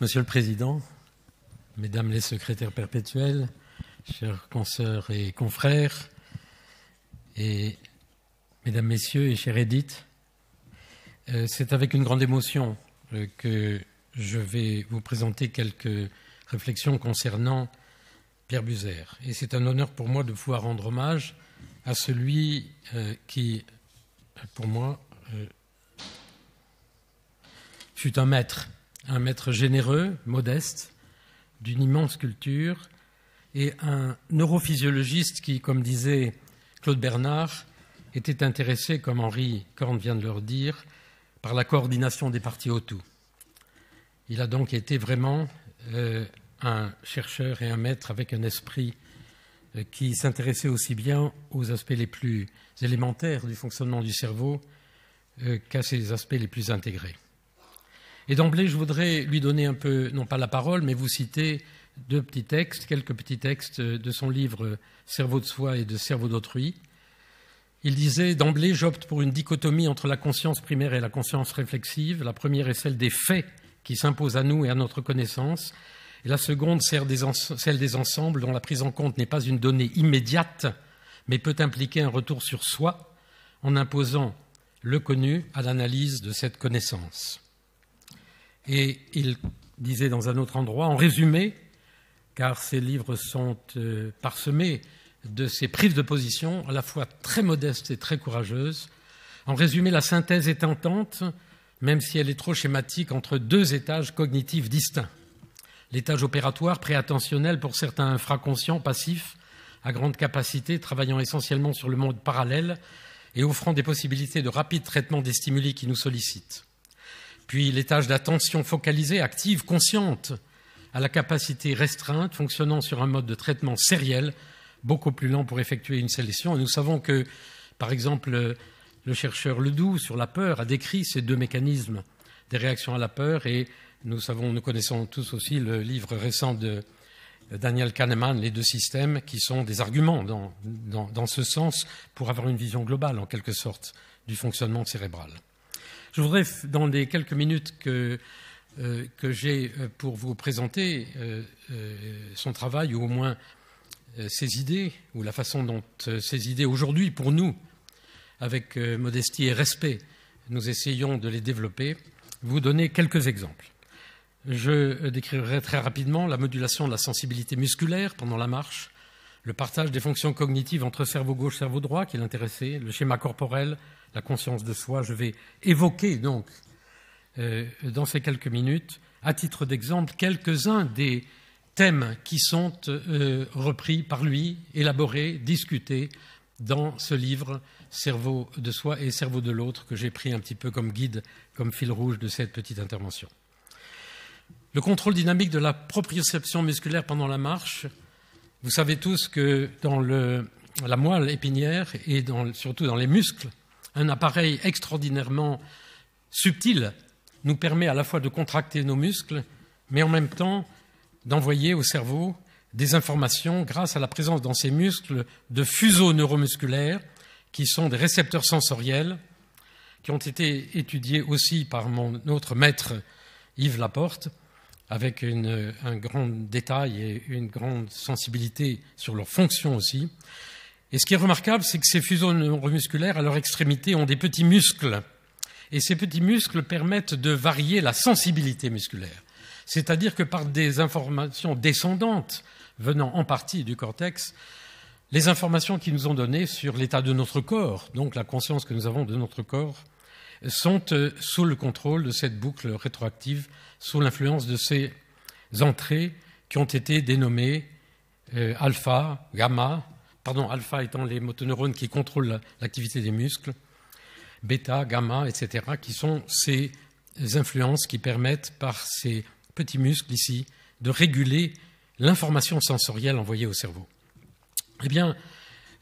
Monsieur le Président, Mesdames les secrétaires perpétuelles, chers consoeurs et confrères, et Mesdames, Messieurs et chers Edith, c'est avec une grande émotion euh, que je vais vous présenter quelques réflexions concernant Pierre Buzer. Et c'est un honneur pour moi de pouvoir rendre hommage à celui euh, qui, pour moi, euh, fut un maître un maître généreux, modeste, d'une immense culture, et un neurophysiologiste qui, comme disait Claude Bernard, était intéressé, comme Henri Korn vient de le dire, par la coordination des parties au tout. Il a donc été vraiment euh, un chercheur et un maître avec un esprit euh, qui s'intéressait aussi bien aux aspects les plus élémentaires du fonctionnement du cerveau euh, qu'à ses aspects les plus intégrés. Et d'emblée, je voudrais lui donner un peu, non pas la parole, mais vous citer deux petits textes, quelques petits textes de son livre Cerveau de soi et de cerveau d'autrui. Il disait D'emblée, j'opte pour une dichotomie entre la conscience primaire et la conscience réflexive. La première est celle des faits qui s'imposent à nous et à notre connaissance. Et la seconde, sert des, celle des ensembles dont la prise en compte n'est pas une donnée immédiate, mais peut impliquer un retour sur soi en imposant le connu à l'analyse de cette connaissance. Et il disait dans un autre endroit, en résumé, car ces livres sont euh, parsemés de ces prises de position, à la fois très modestes et très courageuses, en résumé, la synthèse est tentante, même si elle est trop schématique, entre deux étages cognitifs distincts. L'étage opératoire, préattentionnel pour certains infraconscients, passifs, à grande capacité, travaillant essentiellement sur le monde parallèle et offrant des possibilités de rapide traitement des stimuli qui nous sollicitent. Puis les tâches d'attention focalisée, active, consciente, à la capacité restreinte, fonctionnant sur un mode de traitement sériel, beaucoup plus lent pour effectuer une sélection. nous savons que, par exemple, le chercheur Ledoux, sur la peur, a décrit ces deux mécanismes des réactions à la peur. Et nous savons, nous connaissons tous aussi le livre récent de Daniel Kahneman, Les deux systèmes, qui sont des arguments dans, dans, dans ce sens pour avoir une vision globale, en quelque sorte, du fonctionnement cérébral. Je voudrais, dans les quelques minutes que, euh, j'ai euh, pour vous présenter euh, son travail, ou au moins ses idées, ou la façon dont ses idées aujourd'hui, pour nous, avec modestie et respect, nous essayons de les développer, vous donner quelques exemples. Je décrirai très rapidement la modulation de la sensibilité musculaire pendant la marche, le partage des fonctions cognitives entre cerveau gauche, cerveau droit qui l'intéressait, le schéma corporel, la conscience de soi. Je vais évoquer donc, euh, dans ces quelques minutes, à titre d'exemple, quelques-uns des thèmes qui sont euh, repris par lui, élaborés, discutés dans ce livre Cerveau de soi et cerveau de l'autre que j'ai pris un petit peu comme guide, comme fil rouge de cette petite intervention. Le contrôle dynamique de la proprioception musculaire pendant la marche, vous savez tous que dans la moelle épinière et surtout dans les muscles, un appareil extraordinairement subtil, nous permet à la fois de contracter nos muscles, mais en même temps d'envoyer au cerveau des informations grâce à la présence dans ces muscles de fuseaux neuromusculaires qui sont des récepteurs sensoriels qui ont été étudiés aussi par mon autre maître Yves Laporte avec un grand détail et une grande sensibilité sur leurs fonctions aussi. Et ce qui est remarquable, c'est que ces fuseaux neuromusculaires, à leur extrémité, ont des petits muscles. Et ces petits muscles permettent de varier la sensibilité musculaire. C'est-à-dire que par des informations descendantes venant en partie du cortex, les informations qui nous ont données sur l'état de notre corps, donc la conscience que nous avons de notre corps, sont euh, sous le contrôle de cette boucle rétroactive, sous l'influence de ces entrées qui ont été dénommées euh, alpha, gamma, pardon, alpha étant les motoneurones qui contrôlent l'activité des muscles, bêta, gamma, etc., qui sont ces influences qui permettent, par ces petits muscles ici, de réguler l'information sensorielle envoyée au cerveau. Eh bien,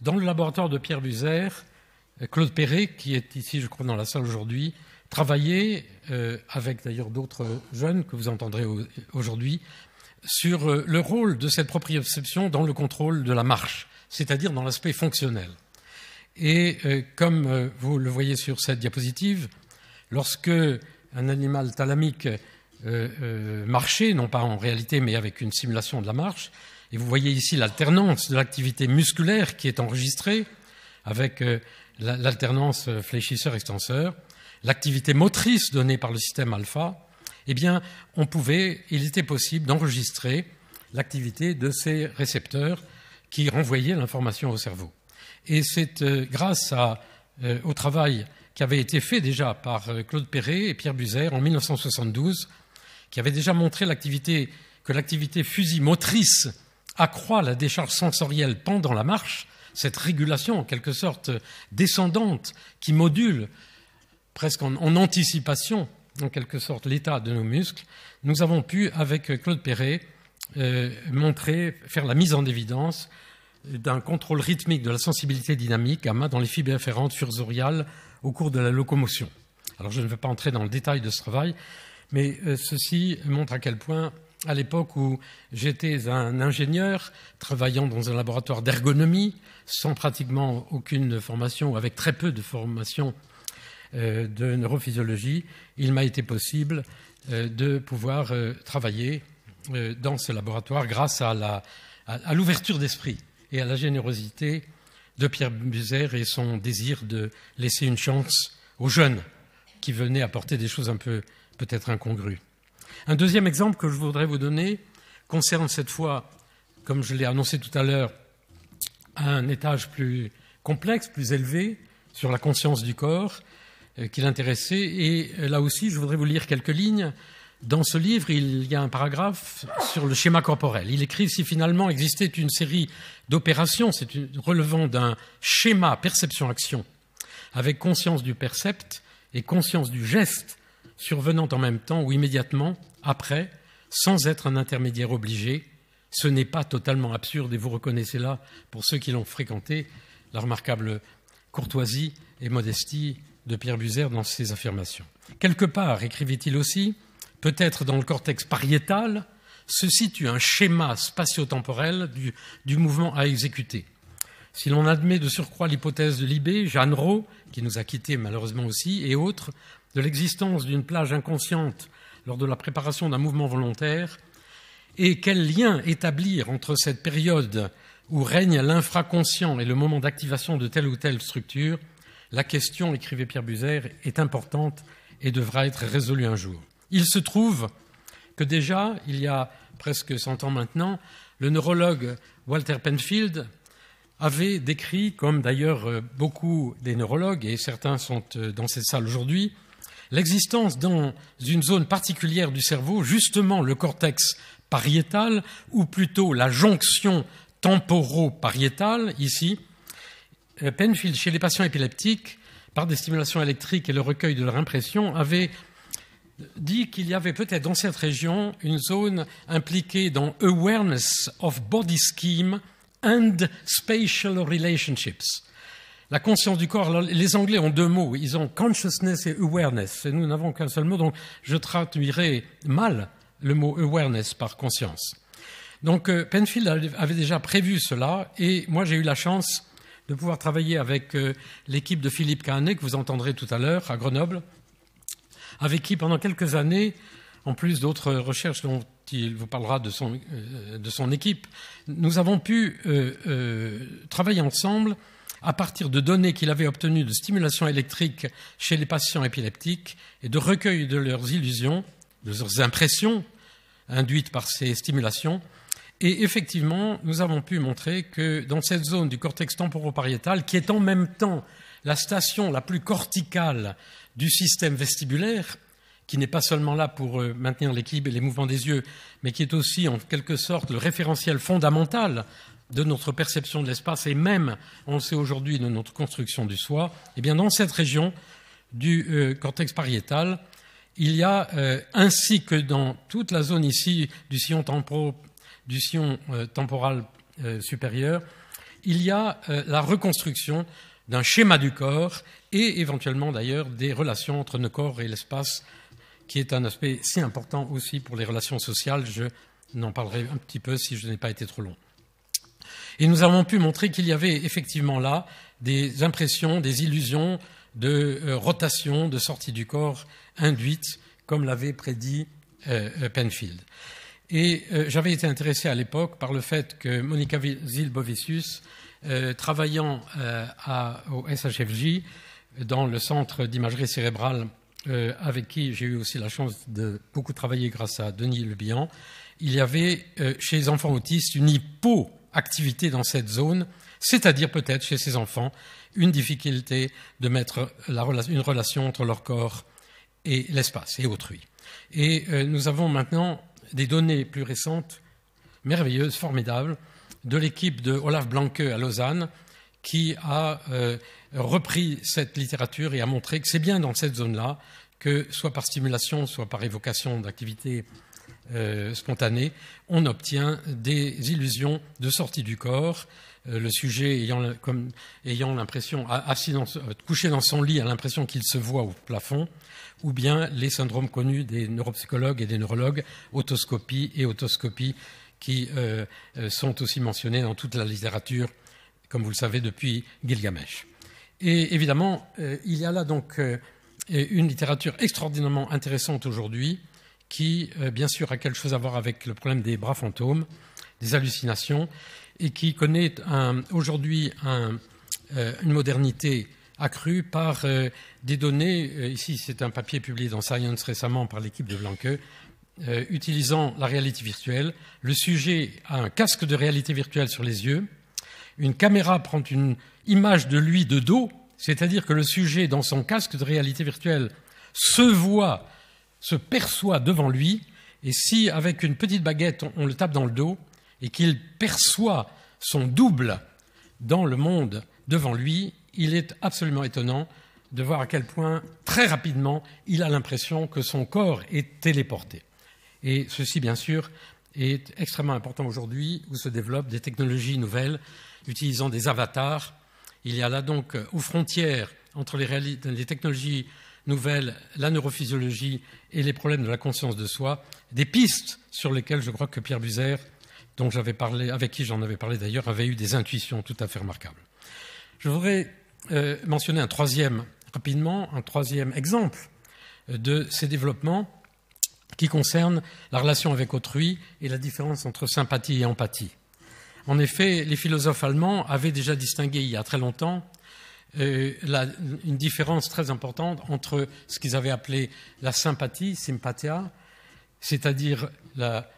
dans le laboratoire de Pierre Buzer, Claude Perret, qui est ici, je crois, dans la salle aujourd'hui, travaillait, euh, avec d'ailleurs d'autres jeunes que vous entendrez aujourd'hui, sur euh, le rôle de cette proprioception dans le contrôle de la marche c'est-à-dire dans l'aspect fonctionnel. Et euh, comme euh, vous le voyez sur cette diapositive, lorsque un animal thalamique euh, marchait, non pas en réalité, mais avec une simulation de la marche, et vous voyez ici l'alternance de l'activité musculaire qui est enregistrée avec l'alternance fléchisseur-extenseur, l'activité motrice donnée par le système alpha, eh bien, on pouvait, il était possible d'enregistrer l'activité de ces récepteurs qui renvoyait l'information au cerveau. Et c'est euh, grâce euh, au travail qui avait été fait déjà par euh, Claude Perret et Pierre Buzer en 1972, qui avait déjà montré l'activité, que l'activité fusil motrice accroît la décharge sensorielle pendant la marche, cette régulation en quelque sorte descendante qui module presque en, anticipation en quelque sorte l'état de nos muscles, nous avons pu avec Claude Perret montrer, faire la mise en évidence d'un contrôle rythmique de la sensibilité dynamique gamma dans les fibres afférentes fursoriales au cours de la locomotion. Alors je ne vais pas entrer dans le détail de ce travail, mais euh, ceci montre à quel point, à l'époque où j'étais un ingénieur travaillant dans un laboratoire d'ergonomie, sans pratiquement aucune formation, ou avec très peu de formation euh, de neurophysiologie, il m'a été possible euh, de pouvoir travailler dans ce laboratoire grâce à l'ouverture d'esprit et à la générosité de Pierre Buzer et son désir de laisser une chance aux jeunes qui venaient apporter des choses un peu peut-être incongrues. Un deuxième exemple que je voudrais vous donner concerne cette fois, comme je l'ai annoncé tout à l'heure, un étage plus complexe, plus élevé sur la conscience du corps euh, qui l'intéressait. Et euh, là aussi, je voudrais vous lire quelques lignes dans ce livre, il y a un paragraphe sur le schéma corporel. Il écrit si finalement existait une série d'opérations c'est relevant d'un schéma perception-action, avec conscience du percept et conscience du geste survenant en même temps ou immédiatement après, sans être un intermédiaire obligé, ce n'est pas totalement absurde, et vous reconnaissez là, pour ceux qui l'ont fréquenté, la remarquable courtoisie et modestie de Pierre Buzer dans ses affirmations. Quelque part, écrivait-il aussi, peut-être dans le cortex pariétal, se situe un schéma spatio-temporel du, mouvement à exécuter. Si l'on admet de surcroît l'hypothèse de Libé, Raux, qui nous a quittés malheureusement aussi, et autres, de l'existence d'une plage inconsciente lors de la préparation d'un mouvement volontaire, et quel lien établir entre cette période où règne l'infraconscient et le moment d'activation de telle ou telle structure, la question, écrivait Pierre Buzer, est importante et devra être résolue un jour. Il se trouve que déjà, il y a presque 100 ans maintenant, le neurologue Walter Penfield avait décrit, comme d'ailleurs euh, beaucoup des neurologues, et certains sont euh, dans cette salle aujourd'hui, l'existence dans une zone particulière du cerveau, justement le cortex pariétal, ou plutôt la jonction temporo-pariétale, ici, euh, Penfield, chez les patients épileptiques, par des stimulations électriques et le recueil de leur impression, avait dit qu'il y avait peut-être dans cette région une zone impliquée dans Awareness of Body Scheme and Spatial Relationships. La conscience du corps, les Anglais ont deux mots, ils ont consciousness et awareness, et nous n'avons qu'un seul mot, donc je traduirai mal le mot awareness par conscience. Donc euh, Penfield avait déjà prévu cela, et moi j'ai eu la chance de pouvoir travailler avec euh, l'équipe de Philippe Canet, que vous entendrez tout à l'heure à Grenoble, avec qui, pendant quelques années, en plus d'autres recherches dont il vous parlera de son, euh, équipe, nous avons pu euh, euh, travailler ensemble à partir de données qu'il avait obtenues de stimulation électrique chez les patients épileptiques et de recueil de leurs illusions, de leurs impressions induites par ces stimulations. Et effectivement, nous avons pu montrer que dans cette zone du cortex temporopariétal, qui est en même temps la station la plus corticale du système vestibulaire, qui n'est pas seulement là pour euh, maintenir l'équilibre et les mouvements des yeux, mais qui est aussi en quelque sorte le référentiel fondamental de notre perception de l'espace et même, on le sait aujourd'hui, de notre construction du soi, eh dans cette région du euh, cortex pariétal, il y a, euh, ainsi que dans toute la zone ici du sillon, temporal supérieur, il y a la reconstruction d'un schéma du corps et éventuellement d'ailleurs des relations entre nos corps et l'espace, qui est un aspect si important aussi pour les relations sociales. Je n'en parlerai un petit peu si je n'ai pas été trop long. Et nous avons pu montrer qu'il y avait effectivement là des impressions, des illusions de euh, rotation, de sortie du corps induites, comme l'avait prédit euh, euh, Penfield. Et j'avais été intéressé à l'époque par le fait que Monica Zilbovicius euh, travaillant euh, au SHFJ, dans le centre d'imagerie cérébrale, euh, avec qui j'ai eu aussi la chance de beaucoup travailler grâce à Denis Lebihan, il y avait chez les enfants autistes une hypoactivité dans cette zone, c'est-à-dire peut-être chez ces enfants une difficulté de mettre une relation entre leur corps et l'espace et autrui. Et nous avons maintenant des données plus récentes, merveilleuses, formidables, de l'équipe de Olaf Blanke à Lausanne qui a euh, repris cette littérature et a montré que c'est bien dans cette zone-là que, soit par stimulation, soit par évocation d'activités euh, spontanées, on obtient des illusions de sortie du corps. Euh, le sujet ayant, comme, ayant l'impression, assis dans, couché dans son lit, a l'impression qu'il se voit au plafond, ou bien les syndromes connus des neuropsychologues et des neurologues, autoscopie et autoscopie qui euh, euh, sont aussi mentionnés dans toute la littérature, comme vous le savez, depuis Gilgamesh. Et évidemment, euh, il y a là donc une littérature extraordinairement intéressante aujourd'hui, qui, bien sûr, a quelque chose à voir avec le problème des bras fantômes, des hallucinations, et qui connaît aujourd'hui une modernité accrue par des données. Ici, c'est un papier publié dans Science récemment par l'équipe de Blanqueux, euh, utilisant la réalité virtuelle. Le sujet a un casque de réalité virtuelle sur les yeux. Une caméra prend une image de lui de dos, c'est-à-dire que le sujet, dans son casque de réalité virtuelle, se voit, se perçoit devant lui. Et si, avec une petite baguette, on le tape dans le dos et qu'il perçoit son double dans le monde devant lui, il est absolument étonnant de voir à quel point, très rapidement, il a l'impression que son corps est téléporté. Et ceci, bien sûr, est extrêmement important aujourd'hui où se développent des technologies nouvelles utilisant des avatars. Il y a là donc euh, aux frontières entre les, technologies nouvelles, la neurophysiologie et les problèmes de la conscience de soi, des pistes sur lesquelles je crois que Pierre Buzer, dont j'avais parlé, avec qui j'en avais parlé d'ailleurs, avait eu des intuitions tout à fait remarquables. Je voudrais euh, mentionner un troisième, rapidement, un troisième exemple euh, de ces développements qui concerne la relation avec autrui et la différence entre sympathie et empathie. En effet, les philosophes allemands avaient déjà distingué il y a très longtemps euh, une différence très importante entre ce qu'ils avaient appelé la sympathie, sympathia, c'est-à-dire la,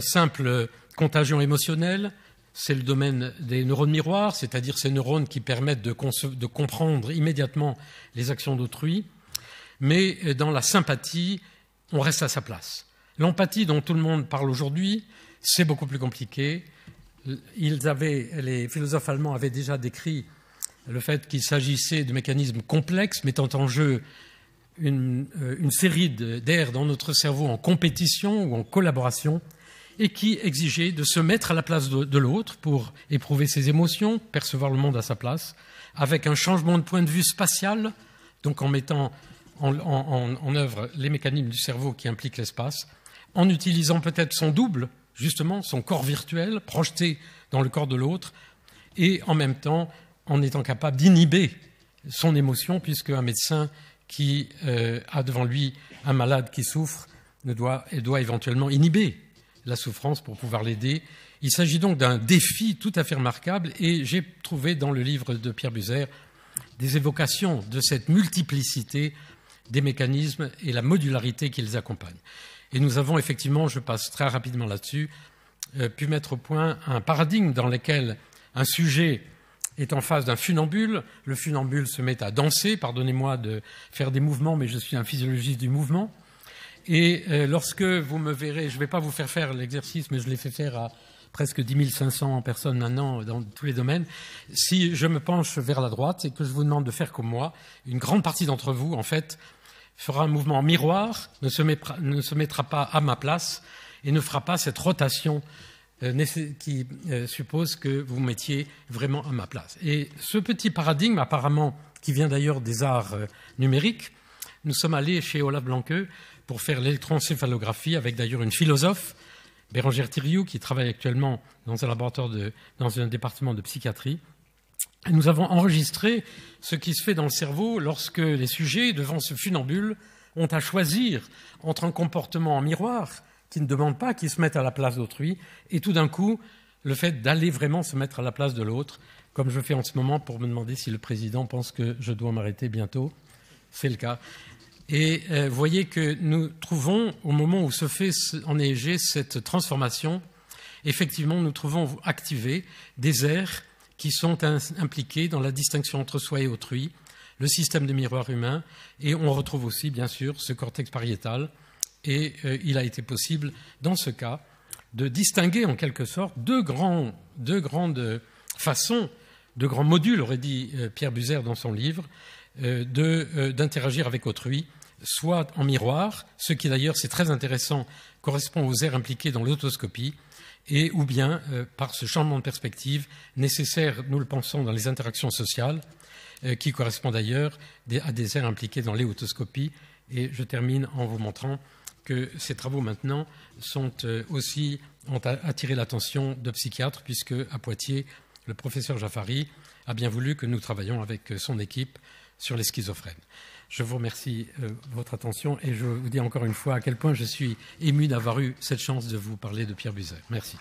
simple contagion émotionnelle, c'est le domaine des neurones miroirs, c'est-à-dire ces neurones qui permettent de comprendre immédiatement les actions d'autrui. Mais euh, dans la sympathie, on reste à sa place. L'empathie dont tout le monde parle aujourd'hui, c'est beaucoup plus compliqué. les philosophes allemands avaient déjà décrit le fait qu'il s'agissait de mécanismes complexes mettant en jeu une, euh, série d'aires dans notre cerveau en compétition ou en collaboration et qui exigeaient de se mettre à la place de l'autre pour éprouver ses émotions, percevoir le monde à sa place, avec un changement de point de vue spatial, donc en mettant en, œuvre les mécanismes du cerveau qui impliquent l'espace, en utilisant peut-être son double, justement, son corps virtuel projeté dans le corps de l'autre, et en même temps en étant capable d'inhiber son émotion, puisque un médecin qui euh, a devant lui un malade qui souffre doit, doit éventuellement inhiber la souffrance pour pouvoir l'aider. Il s'agit donc d'un défi tout à fait remarquable et j'ai trouvé dans le livre de Pierre Buzer des évocations de cette multiplicité des mécanismes et la modularité qu'ils accompagnent. Et nous avons effectivement, je passe très rapidement là-dessus, euh, pu mettre au point un paradigme dans lequel un sujet est en face d'un funambule. Le funambule se met à danser, pardonnez-moi de faire des mouvements, mais je suis un physiologiste du mouvement. Et euh, lorsque vous me verrez, je ne vais pas vous faire faire l'exercice, mais je l'ai fait faire à presque 10 500 personnes maintenant dans tous les domaines. Si je me penche vers la droite et que je vous demande de faire comme moi, une grande partie d'entre vous, en fait, fera un mouvement miroir, ne se, mettra, pas à ma place et ne fera pas cette rotation euh, qui euh, suppose que vous mettiez vraiment à ma place. Et ce petit paradigme, apparemment, qui vient d'ailleurs des arts euh, numériques, nous sommes allés chez Olaf Blanqueux pour faire l'électroencéphalographie avec d'ailleurs une philosophe, Bérangère Thiriou, qui travaille actuellement dans un laboratoire dans un département de psychiatrie nous avons enregistré ce qui se fait dans le cerveau lorsque les sujets, devant ce funambule, ont à choisir entre un comportement en miroir qui ne demande pas qu'ils se mettent à la place d'autrui et tout d'un coup le fait d'aller vraiment se mettre à la place de l'autre, comme je fais en ce moment pour me demander si le président pense que je dois m'arrêter bientôt. C'est le cas. Et euh, voyez que nous trouvons, au moment où se fait en cette transformation, effectivement, nous trouvons activés des airs qui sont impliqués dans la distinction entre soi et autrui, le système de miroir humain, et on retrouve aussi, bien sûr, ce cortex pariétal. Et euh, il a été possible, dans ce cas, de distinguer en quelque sorte deux, grandes façons, deux grands modules, aurait dit euh, Pierre Buzer dans son livre, euh, d'interagir avec autrui, soit en miroir, ce qui d'ailleurs, c'est très intéressant, correspond aux aires impliquées dans l'autoscopie, et ou bien euh, par ce changement de perspective nécessaire, nous le pensons, dans les interactions sociales, euh, qui correspond d'ailleurs à des aires impliquées dans autoscopies. Et je termine en vous montrant que ces travaux maintenant sont euh, aussi ont attiré l'attention de psychiatres, puisque à Poitiers, le professeur Jaffari a bien voulu que nous travaillions avec son équipe sur les schizophrènes. Je vous remercie euh, votre attention et je vous dis encore une fois à quel point je suis ému d'avoir eu cette chance de vous parler de Pierre Buzet. Merci.